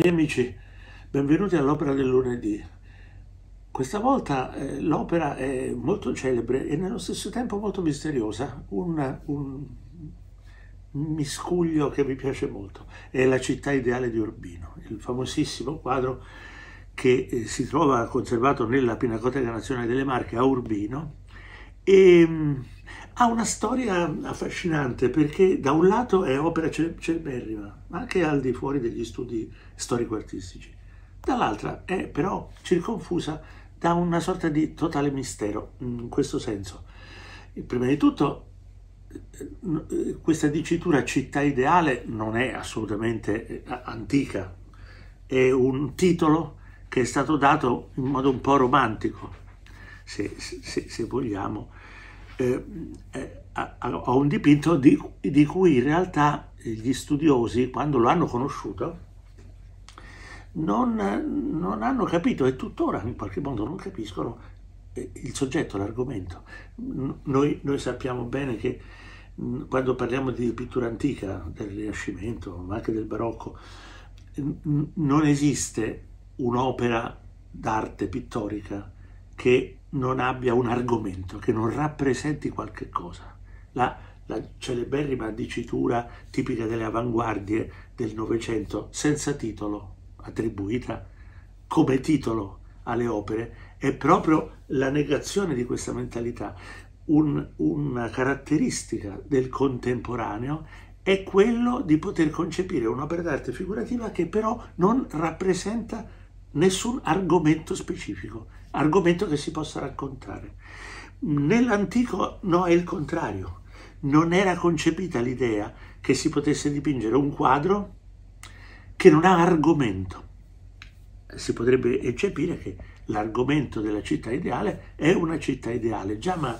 Cari amici, benvenuti all'Opera del lunedì. Questa volta eh, l'opera è molto celebre e nello stesso tempo molto misteriosa, un, un miscuglio che mi piace molto. È La città ideale di Urbino, il famosissimo quadro che eh, si trova conservato nella Pinacoteca Nazionale delle Marche a Urbino e mm, ha una storia affascinante perché da un lato è opera cerberrima, ma anche al di fuori degli studi storico-artistici, dall'altra è però circonfusa da una sorta di totale mistero, in questo senso. Prima di tutto, eh, questa dicitura città ideale non è assolutamente eh, antica, è un titolo che è stato dato in modo un po' romantico, se, se, se vogliamo, eh, eh, eh a, a, un dipinto di, di, cui in realtà gli studiosi, quando lo hanno conosciuto, non, non hanno capito e tuttora in qualche modo non capiscono eh, il soggetto, l'argomento. Noi, noi, sappiamo bene che quando parliamo di pittura antica, del Rinascimento, ma anche del Barocco, non esiste un'opera d'arte pittorica che non abbia un argomento, che non rappresenti qualche cosa. La, la celeberrima dicitura tipica delle avanguardie del Novecento, senza titolo, attribuita come titolo alle opere, è proprio la negazione di questa mentalità. Un, una caratteristica del contemporaneo è quello di poter concepire un'opera d'arte figurativa che però non rappresenta nessun argomento specifico, argomento che si possa raccontare. Nell'antico no, è il contrario. Non era concepita l'idea che si potesse dipingere un quadro che non ha argomento. Si potrebbe eccepire che l'argomento della città ideale è una città ideale, già ma,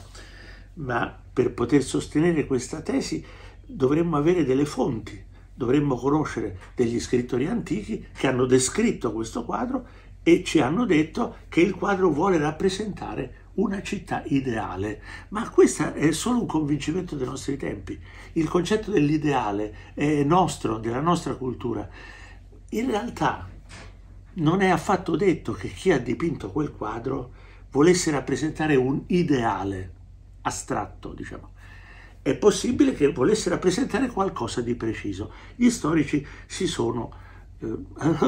ma per poter sostenere questa tesi dovremmo avere delle fonti dovremmo conoscere degli scrittori antichi che hanno descritto questo quadro e ci hanno detto che il quadro vuole rappresentare una città ideale, ma questo è solo un convincimento dei nostri tempi. Il concetto dell'ideale è nostro, della nostra cultura. In realtà non è affatto detto che chi ha dipinto quel quadro volesse rappresentare un ideale astratto, diciamo è possibile che volesse rappresentare qualcosa di preciso. Gli storici si sono eh,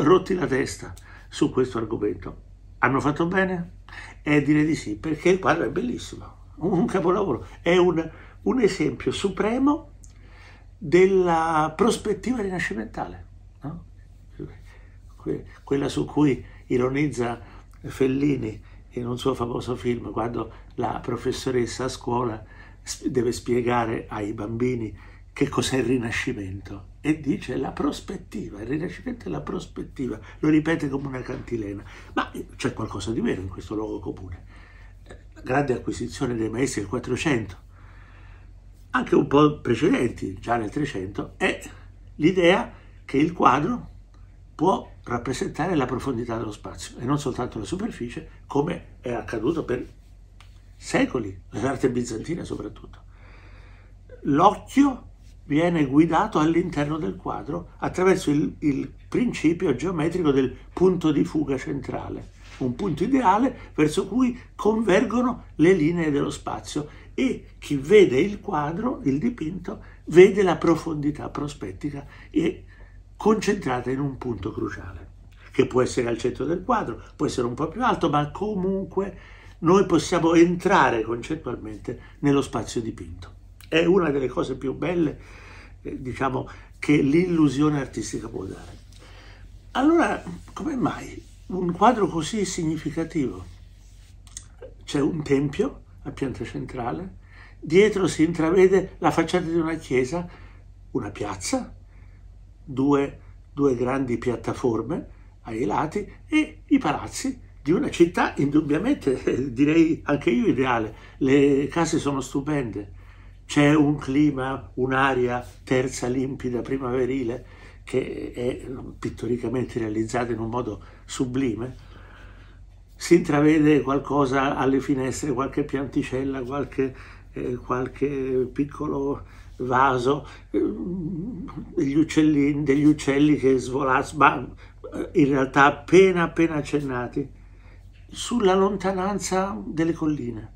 rotti la testa su questo argomento. Hanno fatto bene? È eh, dire di sì, perché il quadro è bellissimo, un capolavoro, è un, un esempio supremo della prospettiva rinascimentale, no? quella su cui ironizza Fellini in un suo famoso film, quando la professoressa a scuola deve spiegare ai bambini che cos'è il rinascimento e dice la prospettiva, il rinascimento è la prospettiva, lo ripete come una cantilena, ma eh, c'è qualcosa di vero in questo luogo comune. La eh, grande acquisizione dei maestri del 400, anche un po' precedenti, già nel 300, è l'idea che il quadro può rappresentare la profondità dello spazio e non soltanto la superficie, come è accaduto per secoli, l'arte bizantina soprattutto. L'occhio viene guidato all'interno del quadro attraverso il, il principio geometrico del punto di fuga centrale, un punto ideale verso cui convergono le linee dello spazio e chi vede il quadro, il dipinto, vede la profondità prospettica e concentrata in un punto cruciale, che può essere al centro del quadro, può essere un po' più alto, ma comunque noi possiamo entrare concettualmente nello spazio dipinto. È una delle cose più belle, eh, diciamo, che l'illusione artistica può dare. Allora, come mai un quadro così significativo? C'è un tempio a pianta centrale, dietro si intravede la facciata di una chiesa, una piazza, due, due grandi piattaforme ai lati e i palazzi di una città indubbiamente, eh, direi anche io, ideale. Le case sono stupende, c'è un clima, un'aria terza, limpida, primaverile, che è pittoricamente realizzata in un modo sublime. Si intravede qualcosa alle finestre, qualche pianticella, qualche, eh, qualche piccolo vaso, eh, uccellini, degli uccelli che svolazzano, ma eh, in realtà appena appena accennati sulla lontananza delle colline.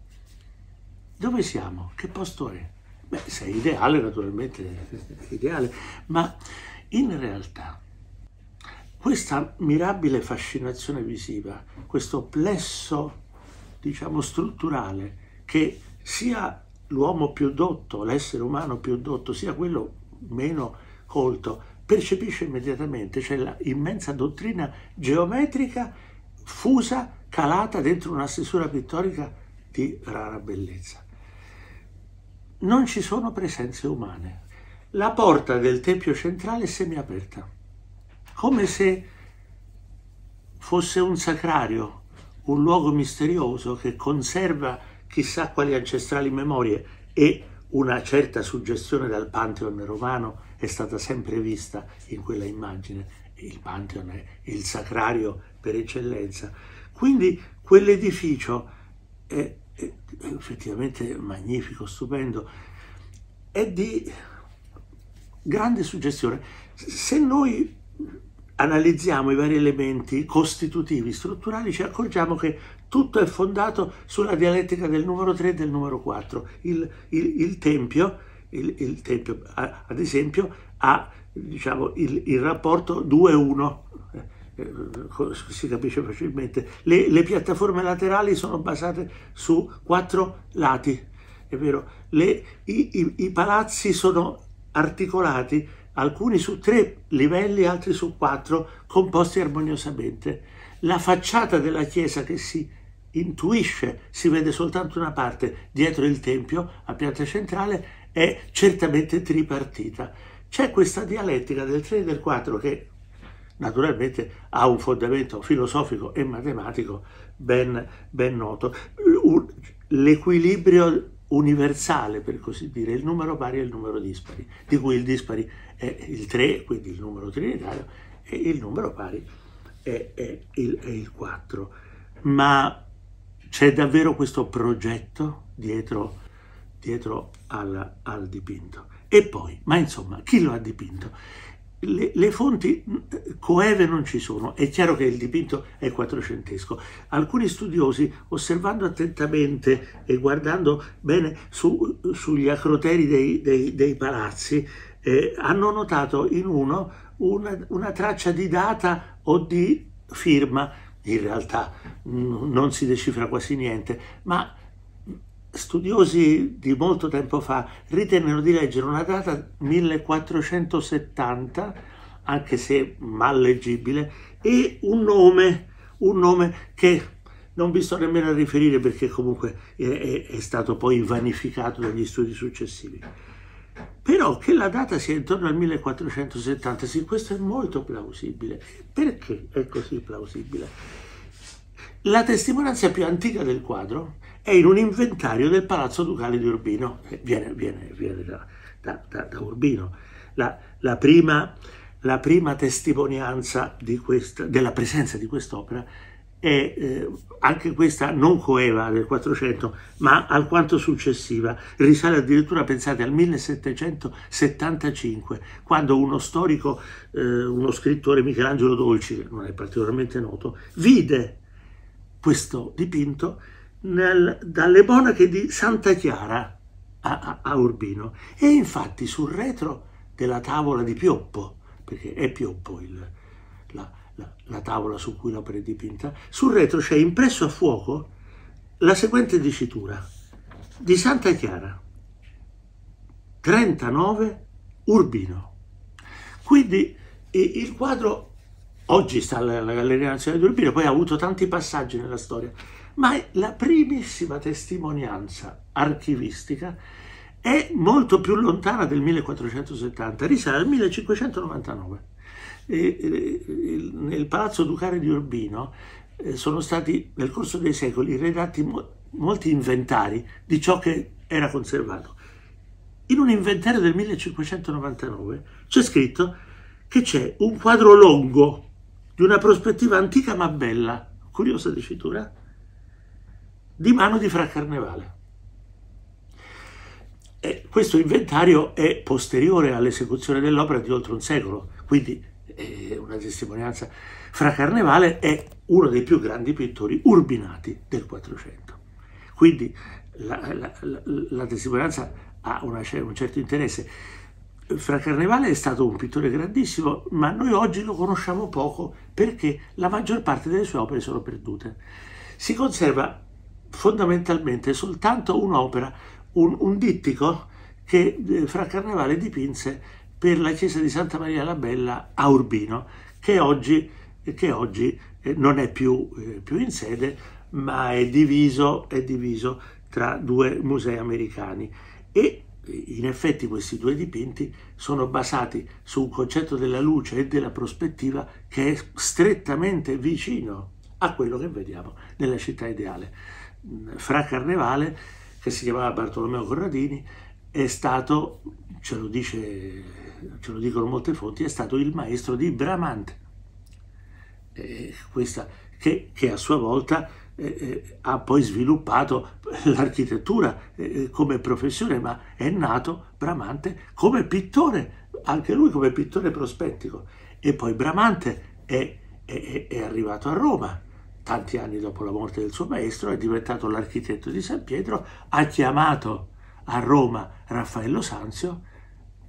Dove siamo? Che posto è? Beh, se è ideale, naturalmente è ideale, ma in realtà questa mirabile fascinazione visiva, questo plesso, diciamo, strutturale che sia l'uomo più dotto, l'essere umano più dotto, sia quello meno colto, percepisce immediatamente, c'è cioè l'immensa dottrina geometrica fusa, calata dentro una stesura pittorica di rara bellezza. Non ci sono presenze umane. La porta del tempio centrale è semiaperta, come se fosse un sacrario, un luogo misterioso che conserva chissà quali ancestrali memorie e una certa suggestione dal Pantheon romano è stata sempre vista in quella immagine il Pantheon è il sacrario per eccellenza. Quindi quell'edificio è, è effettivamente magnifico, stupendo, è di grande suggestione. Se noi analizziamo i vari elementi costitutivi, strutturali, ci accorgiamo che tutto è fondato sulla dialettica del numero 3 e del numero 4. Il, il, il, tempio, il tempio, ad esempio, ha diciamo, il, il rapporto 2-1 eh, eh, si capisce facilmente. Le, le, piattaforme laterali sono basate su quattro lati, è vero. Le, i, i, i, palazzi sono articolati, alcuni su tre livelli, altri su quattro, composti armoniosamente. La facciata della chiesa che si intuisce, si vede soltanto una parte, dietro il tempio, a pianta centrale, è certamente tripartita c'è questa dialettica del 3 e del 4 che naturalmente ha un fondamento filosofico e matematico ben, ben noto. L'equilibrio universale, per così dire, il numero pari e il numero dispari, di cui il dispari è il 3, quindi il numero trinitario, e il numero pari è, è, il, è il 4. Ma c'è davvero questo progetto dietro, dietro al, al dipinto. E poi, ma insomma, chi lo ha dipinto? Le, le, fonti eh, coeve non ci sono, è chiaro che il dipinto è quattrocentesco. Alcuni studiosi, osservando attentamente e guardando bene su, sugli acroteri dei, dei, dei palazzi, eh, hanno notato in uno una, una traccia di data o di firma. In realtà mh, non si decifra quasi niente, ma studiosi di molto tempo fa ritennero di leggere una data 1470, anche se mal leggibile, e un nome, un nome che non vi sto nemmeno a riferire perché comunque è, è stato poi vanificato dagli studi successivi. Però che la data sia intorno al 1470, sì, questo è molto plausibile. Perché è così plausibile? La testimonianza più antica del quadro è in un inventario del Palazzo Ducale di Urbino, viene, viene, viene da, da, da, da, Urbino. La, la, prima, la prima, testimonianza questa, della presenza di quest'opera è eh, anche questa non coeva del 400, ma alquanto successiva, risale addirittura, pensate, al 1775, quando uno storico, eh, uno scrittore, Michelangelo Dolci, che non è particolarmente noto, vide questo dipinto nel, dalle monache di Santa Chiara a, a, Urbino. E infatti sul retro della tavola di Pioppo, perché è Pioppo il, la, la, la, tavola su cui l'opera è dipinta, sul retro c'è impresso a fuoco la seguente dicitura di Santa Chiara, 39 Urbino. Quindi il quadro oggi sta alla Galleria Nazionale di Urbino, poi ha avuto tanti passaggi nella storia, ma la primissima testimonianza archivistica è molto più lontana del 1470, risale al 1599. nel Palazzo Ducale di Urbino eh, sono stati nel corso dei secoli redatti molti inventari di ciò che era conservato. In un inventario del 1599 c'è scritto che c'è un quadro longo di una prospettiva antica ma bella, curiosa dicitura, di mano di Fra Carnevale. E questo inventario è posteriore all'esecuzione dell'opera di oltre un secolo, quindi è una testimonianza. Fra Carnevale è uno dei più grandi pittori urbinati del Quattrocento. Quindi la, la, la, la, testimonianza ha una, un certo interesse. Fra Carnevale è stato un pittore grandissimo, ma noi oggi lo conosciamo poco perché la maggior parte delle sue opere sono perdute. Si conserva fondamentalmente soltanto un'opera, un, un dittico che eh, Fra Carnevale dipinse per la chiesa di Santa Maria la Bella a Urbino, che oggi, che oggi eh, non è più, eh, più, in sede, ma è diviso, è diviso tra due musei americani. E in effetti questi due dipinti sono basati su un concetto della luce e della prospettiva che è strettamente vicino a quello che vediamo nella città ideale. Fra Carnevale, che si chiamava Bartolomeo Corradini, è stato, ce lo, dice, ce lo dicono molte fonti, è stato il maestro di Bramante, eh, questa, che, che, a sua volta eh, eh, ha poi sviluppato l'architettura eh, eh, come professione, ma è nato Bramante come pittore, anche lui come pittore prospettico. E poi Bramante è, è, è arrivato a Roma tanti anni dopo la morte del suo maestro, è diventato l'architetto di San Pietro, ha chiamato a Roma Raffaello Sanzio,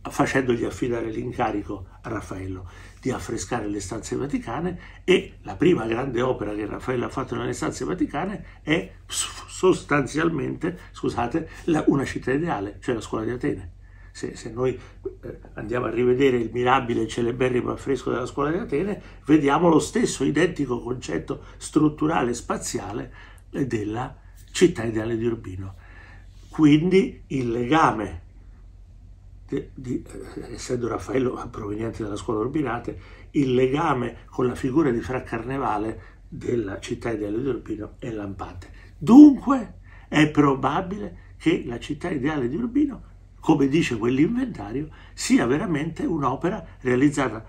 facendogli affidare l'incarico a Raffaello di affrescare le stanze vaticane e la prima grande opera che Raffaello ha fatto nelle stanze vaticane è sostanzialmente, scusate, la, una città ideale, cioè la scuola di Atene se, se noi eh, andiamo a rivedere il mirabile celeberrimo affresco della scuola di Atene, vediamo lo stesso identico concetto strutturale e spaziale eh, della città ideale di Urbino. Quindi il legame, di, di, eh, essendo Raffaello proveniente dalla scuola Urbinate, il legame con la figura di Fra Carnevale della città ideale di Urbino è lampante. Dunque è probabile che la città ideale di Urbino come dice quell'inventario, sia veramente un'opera realizzata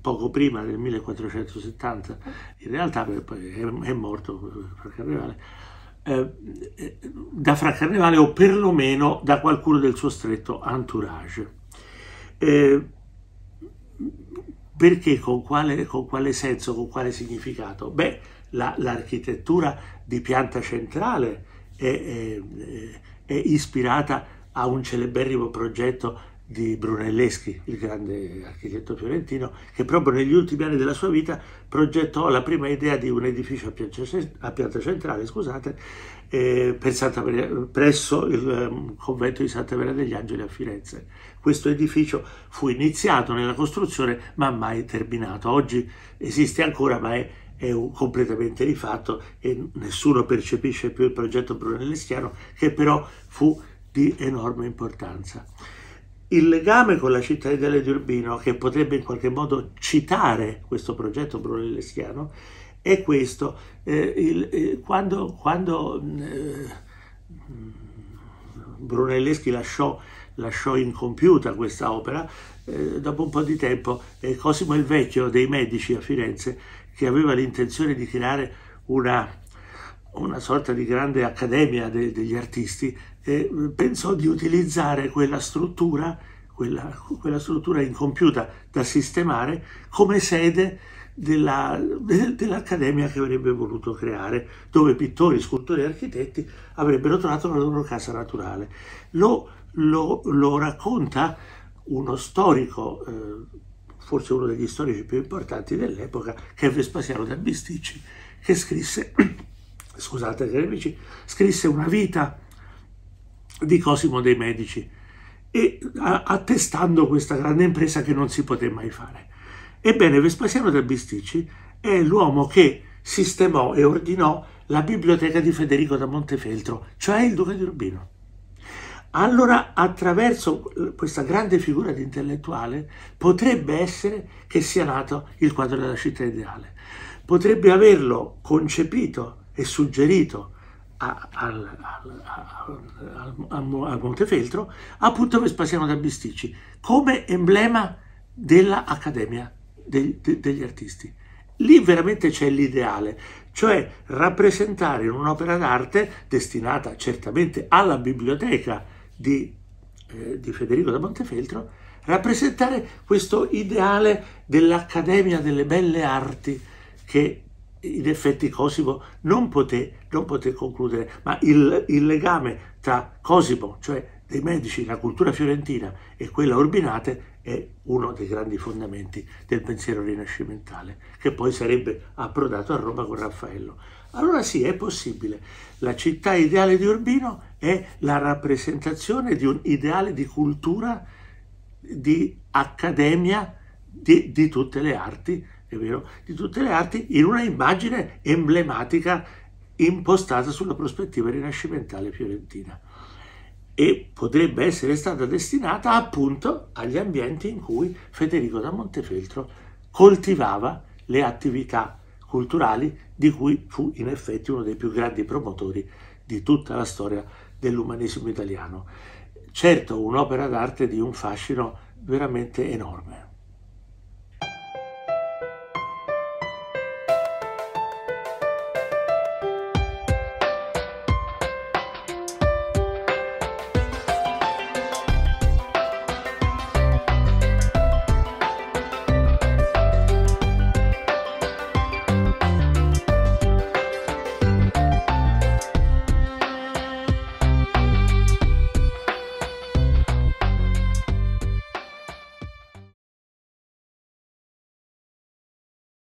poco prima del 1470, in realtà è morto Fracarnevale, eh, eh, da Fracarnevale o perlomeno da qualcuno del suo stretto entourage. Eh, perché, con quale, con quale, senso, con quale significato? Beh, l'architettura di pianta centrale è, è, è ispirata a un celeberrimo progetto di Brunelleschi, il grande architetto fiorentino, che proprio negli ultimi anni della sua vita progettò la prima idea di un edificio a pianta, a pianta centrale scusate, eh, Maria, presso il um, convento di Santa Maria degli Angeli a Firenze. Questo edificio fu iniziato nella costruzione ma mai terminato. Oggi esiste ancora ma è è completamente rifatto e nessuno percepisce più il progetto brunelleschiano che però fu di enorme importanza. Il legame con la cittadella di Urbino, che potrebbe in qualche modo citare questo progetto brunelleschiano, è questo. Eh, il, eh, quando, quando eh, Brunelleschi lasciò, lasciò, incompiuta questa opera, eh, dopo un po' di tempo eh, Cosimo il Vecchio dei Medici a Firenze, che aveva l'intenzione di creare una, una sorta di grande accademia de, degli artisti, eh, pensò di utilizzare quella struttura, quella, quella struttura incompiuta da sistemare, come sede della, de, dell'accademia che avrebbe voluto creare, dove pittori, scultori e architetti avrebbero trovato la loro casa naturale. Lo, lo, lo racconta uno storico, eh, forse uno degli storici più importanti dell'epoca, che è Vespasiano da Bisticci, che scrisse, scusate cari amici, scrisse una vita di Cosimo dei Medici e attestando questa grande impresa che non si poté mai fare. Ebbene, Vespasiano da Bisticci è l'uomo che sistemò e ordinò la biblioteca di Federico da Montefeltro, cioè il duca di Urbino. Allora, attraverso eh, questa grande figura di intellettuale, potrebbe essere che sia nato il quadro della città ideale. Potrebbe averlo concepito e suggerito a, al, al, al, al Montefeltro, appunto Vespasiano da Bisticci, come emblema dell'Accademia degli, degli artisti. Lì veramente c'è l'ideale, cioè rappresentare in un'opera d'arte destinata certamente alla biblioteca di, eh, di, Federico da Montefeltro, rappresentare questo ideale dell'Accademia delle Belle Arti che in effetti Cosimo non poté, non poté concludere, ma il, il, legame tra Cosimo, cioè dei medici, la cultura fiorentina e quella urbinate è uno dei grandi fondamenti del pensiero rinascimentale, che poi sarebbe approdato a Roma con Raffaello. Allora sì, è possibile. La città ideale di Urbino è la rappresentazione di un ideale di cultura, di accademia, di, di tutte le arti, è vero, di tutte le arti in una immagine emblematica impostata sulla prospettiva rinascimentale fiorentina e potrebbe essere stata destinata appunto agli ambienti in cui Federico da Montefeltro coltivava le attività culturali di cui fu in effetti uno dei più grandi promotori di tutta la storia dell'umanesimo italiano. Certo un'opera d'arte di un fascino veramente enorme.